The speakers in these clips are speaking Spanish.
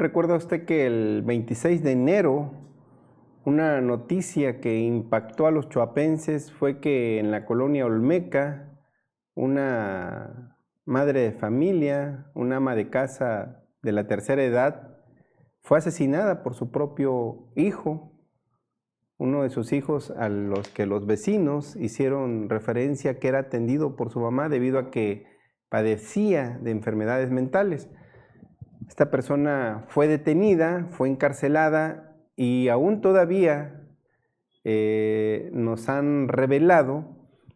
recuerda usted que el 26 de enero una noticia que impactó a los choapenses fue que en la colonia Olmeca una madre de familia, una ama de casa de la tercera edad, fue asesinada por su propio hijo, uno de sus hijos a los que los vecinos hicieron referencia que era atendido por su mamá debido a que padecía de enfermedades mentales. Esta persona fue detenida, fue encarcelada y aún todavía eh, nos han revelado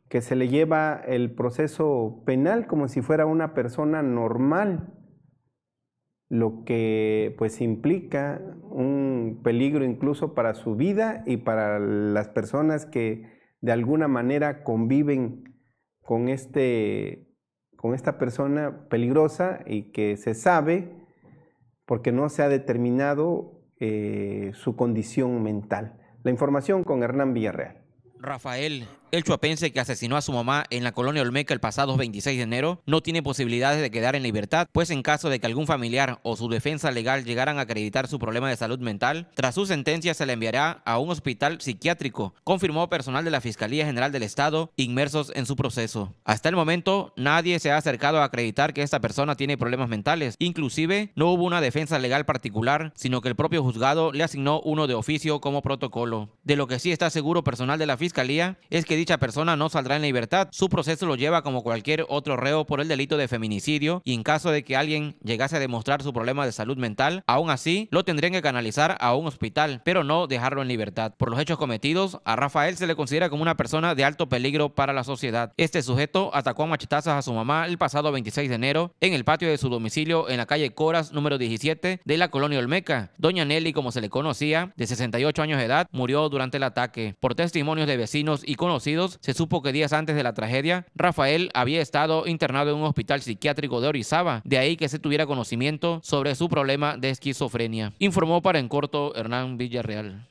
que se le lleva el proceso penal como si fuera una persona normal, lo que pues implica un peligro incluso para su vida y para las personas que de alguna manera conviven con, este, con esta persona peligrosa y que se sabe porque no se ha determinado eh, su condición mental. La información con Hernán Villarreal. Rafael, el chuapense que asesinó a su mamá en la colonia Olmeca el pasado 26 de enero, no tiene posibilidades de quedar en libertad, pues en caso de que algún familiar o su defensa legal llegaran a acreditar su problema de salud mental, tras su sentencia se le enviará a un hospital psiquiátrico, confirmó personal de la Fiscalía General del Estado inmersos en su proceso. Hasta el momento, nadie se ha acercado a acreditar que esta persona tiene problemas mentales, inclusive no hubo una defensa legal particular, sino que el propio juzgado le asignó uno de oficio como protocolo. De lo que sí está seguro personal de la Fiscalía es que dicha persona no saldrá en libertad. Su proceso lo lleva como cualquier otro reo por el delito de feminicidio y en caso de que alguien llegase a demostrar su problema de salud mental, aún así lo tendrían que canalizar a un hospital, pero no dejarlo en libertad. Por los hechos cometidos, a Rafael se le considera como una persona de alto peligro para la sociedad. Este sujeto atacó a machetazas a su mamá el pasado 26 de enero en el patio de su domicilio en la calle Coras número 17 de la colonia Olmeca. Doña Nelly, como se le conocía, de 68 años de edad, murió durante el ataque. Por testimonios de vecinos y conocidos, se supo que días antes de la tragedia, Rafael había estado internado en un hospital psiquiátrico de Orizaba, de ahí que se tuviera conocimiento sobre su problema de esquizofrenia. Informó para En Corto Hernán Villarreal.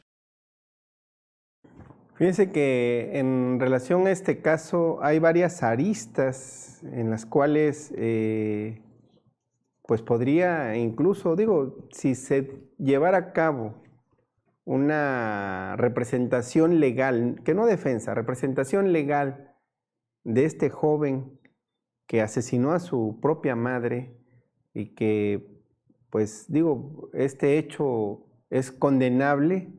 Fíjense que en relación a este caso hay varias aristas en las cuales eh, pues podría incluso, digo, si se llevara a cabo una representación legal, que no defensa, representación legal de este joven que asesinó a su propia madre y que, pues digo, este hecho es condenable,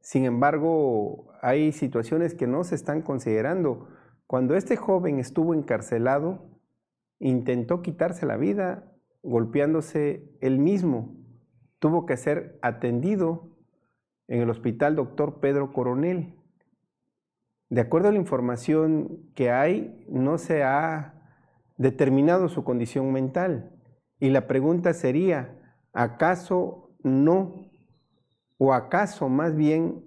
sin embargo, hay situaciones que no se están considerando. Cuando este joven estuvo encarcelado, intentó quitarse la vida golpeándose él mismo, tuvo que ser atendido en el hospital doctor Pedro Coronel. De acuerdo a la información que hay, no se ha determinado su condición mental. Y la pregunta sería, ¿acaso no? ¿O acaso más bien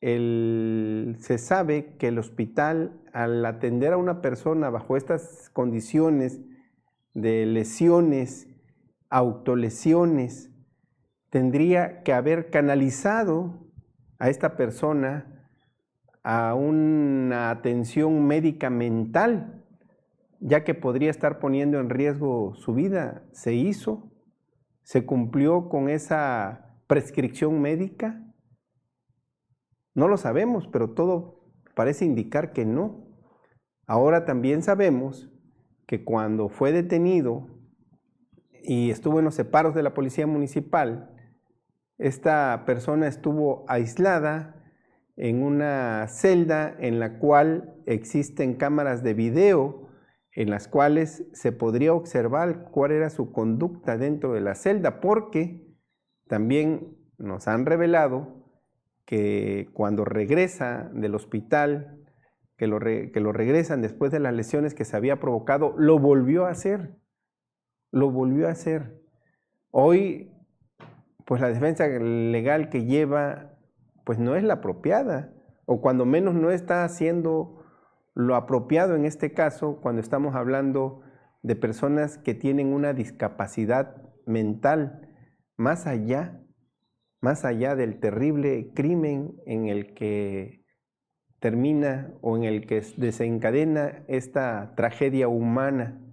se sabe que el hospital, al atender a una persona bajo estas condiciones de lesiones, autolesiones, tendría que haber canalizado a esta persona a una atención médica mental, ya que podría estar poniendo en riesgo su vida. ¿Se hizo? ¿Se cumplió con esa prescripción médica? No lo sabemos, pero todo parece indicar que no. Ahora también sabemos que cuando fue detenido y estuvo en los separos de la policía municipal, esta persona estuvo aislada en una celda en la cual existen cámaras de video en las cuales se podría observar cuál era su conducta dentro de la celda, porque también nos han revelado que cuando regresa del hospital, que lo, que lo regresan después de las lesiones que se había provocado, lo volvió a hacer, lo volvió a hacer. Hoy pues la defensa legal que lleva, pues no es la apropiada, o cuando menos no está haciendo lo apropiado en este caso cuando estamos hablando de personas que tienen una discapacidad mental más allá, más allá del terrible crimen en el que termina o en el que desencadena esta tragedia humana.